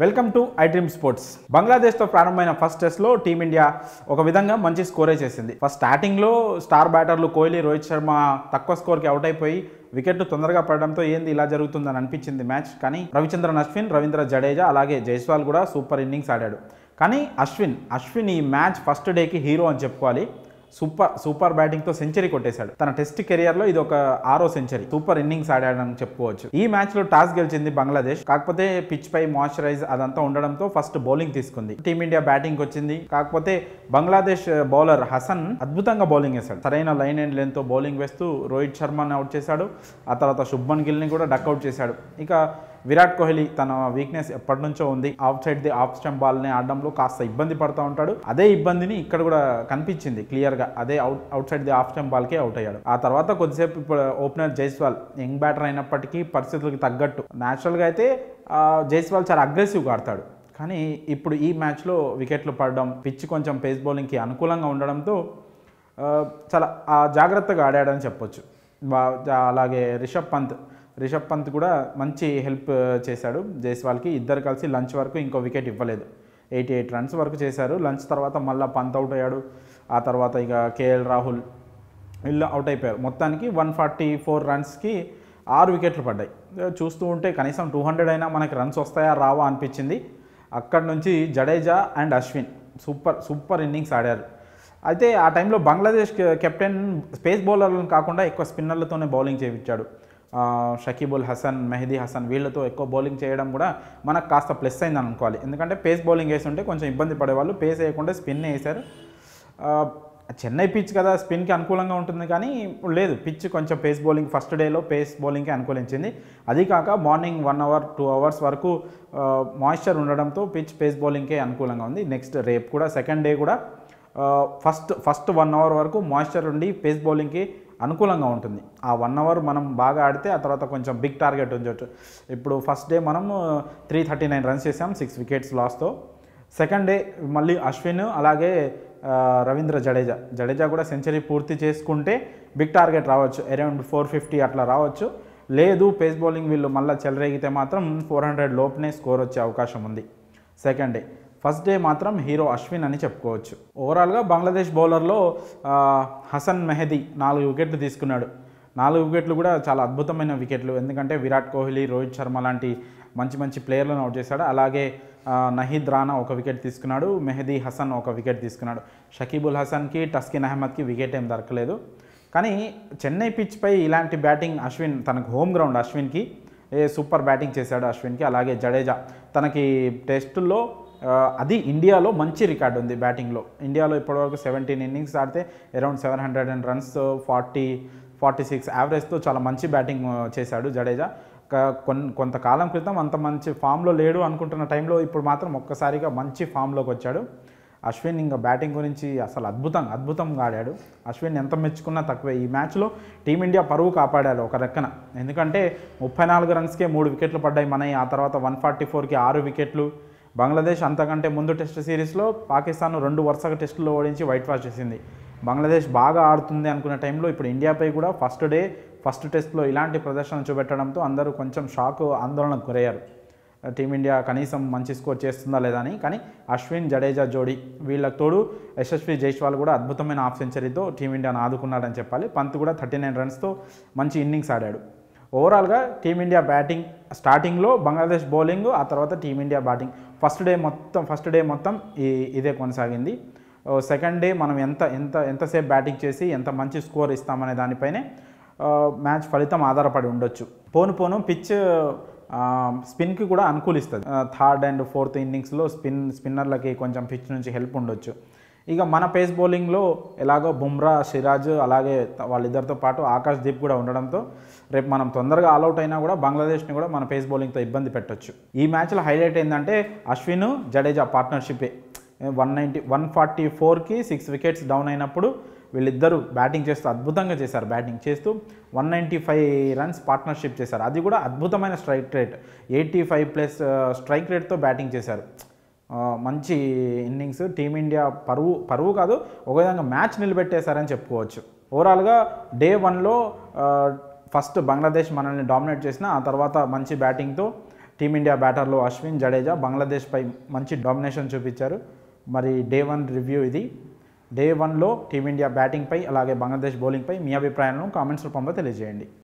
welcome to I dream sports బంగ్లాదేశ్తో ప్రారంభమైన first టెస్ట్లో టీమిండియా ఒక విధంగా మంచి స్కోరే చేసింది ఫస్ట్ స్టార్టింగ్లో స్టార్ బ్యాటర్లు కోహ్లీ రోహిత్ శర్మ తక్కువ స్కోర్కి అవుట్ అయిపోయి వికెట్లు తొందరగా పడడంతో ఏంది ఇలా జరుగుతుందని అనిపించింది మ్యాచ్ కానీ రవిచంద్రన్ అశ్విన్ రవీంద్ర జడేజా అలాగే జైస్వాల్ కూడా సూపర్ ఇన్నింగ్స్ ఆడాడు కానీ అశ్విన్ అశ్విన్ ఈ మ్యాచ్ ఫస్ట్ డేకి హీరో అని చెప్పుకోవాలి సూపర్ సూపర్ బ్యాటింగ్తో సెంచరీ కొట్టేశాడు తన టెస్ట్ కెరియర్లో ఇది ఒక ఆరో సెంచరీ సూపర్ ఇన్నింగ్స్ ఆడాడని చెప్పుకోవచ్చు ఈ మ్యాచ్లో టాస్ గెలిచింది బంగ్లాదేశ్ కాకపోతే పిచ్ పై మాయిశ్చరైజ్ అదంతా ఉండడంతో ఫస్ట్ బౌలింగ్ తీసుకుంది టీమిండియా బ్యాటింగ్ వచ్చింది కాకపోతే బంగ్లాదేశ్ బౌలర్ హసన్ అద్భుతంగా బౌలింగ్ వేశాడు సరైన లైన్ అండ్ తో బౌలింగ్ వేస్తూ రోహిత్ శర్మని అవుట్ చేశాడు ఆ తర్వాత గిల్ గిల్ని కూడా డక్అట్ చేశాడు ఇక విరాట్ కోహ్లీ తన వీక్నెస్ ఎప్పటి నుంచో ఉంది off side the off ball బాల్ని ఆడడంలో కాస్త ఇబ్బంది పడుతూ ఉంటాడు అదే ఇబ్బందిని ఇక్కడ కూడా కనిపించింది క్లియర్గా అదే out out side the off ball బాల్కే అవుట్ అయ్యాడు ఆ తర్వాత కొద్దిసేపు ఇప్పుడు ఓపెనర్ జైస్వాల్ యంగ్ బ్యాటర్ అయినప్పటికీ పరిస్థితులకు తగ్గట్టు గా అయితే జైస్వాల్ చాలా అగ్రెసివ్గా ఆడతాడు కానీ ఇప్పుడు ఈ మ్యాచ్లో వికెట్లు పడడం పిచ్ కొంచెం పేస్ బౌలింగ్కి అనుకూలంగా ఉండడంతో చాలా జాగ్రత్తగా ఆడాడని చెప్పొచ్చు అలాగే రిషబ్ పంత్ రిషబ్ పంత్ కూడా మంచి హెల్ప్ చేశాడు జైస్వాల్కి ఇద్దరు కలిసి లంచ్ వరకు ఇంకో వికెట్ ఇవ్వలేదు ఎయిటీ ఎయిట్ రన్స్ వరకు చేశారు లంచ్ తర్వాత మళ్ళీ పంత్ అవుట్ అయ్యాడు ఆ తర్వాత ఇక కేఎల్ రాహుల్ వీళ్ళు అవుట్ అయిపోయారు మొత్తానికి వన్ ఫార్టీ ఫోర్ రన్స్కి ఆరు వికెట్లు పడ్డాయి చూస్తూ ఉంటే కనీసం టూ హండ్రెడ్ అయినా మనకి రన్స్ వస్తాయా రావా అనిపించింది అక్కడ నుంచి Jadeja and Ashwin super super innings ఆడారు అయితే ఆ టైంలో బంగ్లాదేశ్ కెప్టెన్ స్పేస్ బౌలర్లను కాకుండా ఎక్కువ స్పిన్నర్లతోనే బౌలింగ్ చేయించాడు షకీబుల్ హసన్ మెహదీ హసన్ వీళ్ళతో ఎక్కువ బౌలింగ్ చేయడం కూడా మనకు కాస్త ప్లస్ అయింది అనుకోవాలి ఎందుకంటే పేస్ బౌలింగ్ వేసి ఉంటే కొంచెం ఇబ్బంది పడేవాళ్ళు పేస్ వేయకుండా స్పిన్ వేశారు చెన్నై పిచ్ కదా స్పిన్కి అనుకూలంగా ఉంటుంది కానీ లేదు పిచ్ కొంచెం పేస్ బౌలింగ్ ఫస్ట్ డేలో పేస్ బౌలింగ్కి అనుకూలించింది అది కాక morning one hour two hours వరకు మాయిశ్చర్ ఉండడంతో పిచ్ పేస్ బౌలింగ్కే అనుకూలంగా ఉంది నెక్స్ట్ రేపు కూడా సెకండ్ డే కూడా ఫస్ట్ ఫస్ట్ వన్ అవర్ వరకు మాయిశ్చర్ ఉండి పేస్ బౌలింగ్కి అనుకూలంగా ఉంటుంది ఆ వన్ అవర్ మనం బాగా ఆడితే ఆ తర్వాత కొంచెం బిగ్ టార్గెట్ ఉండొచ్చు ఇప్పుడు ఫస్ట్ డే మనం త్రీ థర్టీ నైన్ రన్స్ చేసాం సిక్స్ వికెట్స్ లాస్తో సెకండ్ డే మళ్ళీ అశ్విన్ అలాగే రవీంద్ర జడేజా జడేజా కూడా సెంచరీ పూర్తి చేసుకుంటే బిగ్ టార్గెట్ రావచ్చు అరౌండ్ ఫోర్ ఫిఫ్టీ అట్లా రావచ్చు లేదు పేస్ బౌలింగ్ వీళ్ళు మళ్ళీ చెలరేగితే మాత్రం ఫోర్ హండ్రెడ్ లోపునే స్కోర్ వచ్చే అవకాశం ఉంది సెకండ్ డే ఫస్ట్ డే మాత్రం హీరో అశ్విన్ అని చెప్పుకోవచ్చు ఓవరాల్గా బంగ్లాదేశ్ బౌలర్లో హసన్ మెహదీ నాలుగు వికెట్లు తీసుకున్నాడు నాలుగు వికెట్లు కూడా చాలా అద్భుతమైన వికెట్లు ఎందుకంటే విరాట్ కోహ్లీ రోహిత్ శర్మ లాంటి మంచి మంచి ప్లేయర్లను అవుట్ చేశాడు అలాగే నహీద్ రానా ఒక వికెట్ తీసుకున్నాడు మెహదీ హసన్ ఒక వికెట్ తీసుకున్నాడు షకీబుల్ హసన్కి టస్కిన్ అహ్మద్కి వికెట్ ఏం దొరకలేదు కానీ చెన్నై పిచ్పై ఇలాంటి బ్యాటింగ్ అశ్విన్ తనకు హోమ్ గ్రౌండ్ అశ్విన్కి ఏ సూపర్ బ్యాటింగ్ చేశాడు అశ్విన్కి అలాగే జడేజా తనకి టెస్టుల్లో అది ఇండియాలో మంచి రికార్డ్ ఉంది బ్యాటింగ్లో ఇండియాలో ఇప్పటివరకు సెవెంటీన్ ఇన్నింగ్స్ ఆడితే around seven hundred and runs forty forty six యావరేజ్తో చాలా మంచి బ్యాటింగ్ చేశాడు జడేజా కొన్ని కొంతకాలం క్రితం అంత మంచి ఫామ్లో లేడు అనుకుంటున్న టైంలో ఇప్పుడు మాత్రం ఒక్కసారిగా మంచి ఫామ్లోకి వచ్చాడు అశ్విన్ ఇంకా బ్యాటింగ్ గురించి అసలు అద్భుతం అద్భుతంగా ఆడాడు అశ్విన్ ఎంత మెచ్చుకున్నా తక్కువే ఈ మ్యాచ్లో టీమిండియా పరువు కాపాడాడు ఒక రెక్కన ఎందుకంటే ముప్పై నాలుగు రన్స్కే మూడు వికెట్లు పడ్డాయి మన ఆ తర్వాత వన్ ఫార్టీ ఫోర్కి ఆరు వికెట్లు బంగ్లాదేశ్ అంతకంటే ముందు టెస్ట్ సిరీస్లో పాకిస్తాన్ రెండు వరుసగా టెస్టులో ఓడించి వైట్ వాష్ చేసింది బంగ్లాదేశ్ బాగా ఆడుతుంది అనుకున్న టైంలో ఇప్పుడు ఇండియాపై కూడా ఫస్ట్ డే ఫస్ట్ టెస్ట్లో ఇలాంటి ప్రదర్శన చూపెట్టడంతో అందరూ కొంచెం షాక్ ఆందోళనకు గురయ్యారు టీమిండియా కనీసం మంచి స్కోర్ చేస్తుందా లేదా అని కానీ అశ్విన్ జడేజా జోడీ వీళ్ళకి తోడు యశస్వి జైస్వాల్ కూడా అద్భుతమైన హాఫ్ సెంచరీతో టీమిండియాను ఆదుకున్నాడని చెప్పాలి పంత్ కూడా థర్టీ నైన్ రన్స్తో మంచి ఇన్నింగ్స్ ఆడాడు ఓవరాల్గా టీమిండియా బ్యాటింగ్ స్టార్టింగ్లో బంగ్లాదేశ్ బౌలింగ్ ఆ తర్వాత టీమిండియా బ్యాటింగ్ ఫస్ట్ డే మొత్తం ఫస్ట్ డే మొత్తం ఈ ఇదే కొనసాగింది సెకండ్ డే మనం ఎంత ఎంత ఎంతసేపు బ్యాటింగ్ చేసి ఎంత మంచి స్కోర్ ఇస్తామనే దానిపైనే మ్యాచ్ ఫలితం ఆధారపడి ఉండొచ్చు పోను పోను పిచ్ స్పిన్కి కూడా అనుకూలిస్తుంది థర్డ్ అండ్ ఫోర్త్ ఇన్నింగ్స్లో స్పిన్ స్పిన్నర్లకి కొంచెం పిచ్ నుంచి హెల్ప్ ఉండొచ్చు ఇక మన పేస్ బౌలింగ్లో ఎలాగో బుమ్రా సిరాజ్ అలాగే వాళ్ళిద్దరితో పాటు ఆకాష్ దీప్ కూడా ఉండడంతో రేపు మనం తొందరగా ఆల్అవుట్ అయినా కూడా బంగ్లాదేశ్ని కూడా మన పేస్ బౌలింగ్తో ఇబ్బంది పెట్టొచ్చు ఈ మ్యాచ్లో హైలైట్ ఏంటంటే అశ్విన్ జడేజా పార్ట్నర్షిపే వన్ నైంటీ వన్ ఫార్టీ ఫోర్కి సిక్స్ వికెట్స్ డౌన్ అయినప్పుడు వీళ్ళిద్దరూ బ్యాటింగ్ చేస్తూ అద్భుతంగా చేశారు బ్యాటింగ్ చేస్తూ one ninety five runs partnership చేశారు అది కూడా అద్భుతమైన strike rate eighty five plus strike రేట్తో బ్యాటింగ్ చేశారు మంచి ఇన్నింగ్స్ టీమిండియా పరువు పరువు కాదు ఒక విధంగా మ్యాచ్ నిలబెట్టేశారని చెప్పుకోవచ్చు ఓవరాల్గా డే వన్లో ఫస్ట్ బంగ్లాదేశ్ మనల్ని డామినేట్ చేసిన ఆ తర్వాత మంచి బ్యాటింగ్తో టీమిండియా బ్యాటర్లు అశ్విన్ జడేజా బంగ్లాదేశ్పై మంచి డామినేషన్ చూపించారు మరి డే వన్ రివ్యూ ఇది డే వన్లో టీమిండియా బ్యాటింగ్పై అలాగే బంగ్లాదేశ్ బౌలింగ్పై మీ అభిప్రాయాలను కామెంట్స్ రూపంలో తెలియజేయండి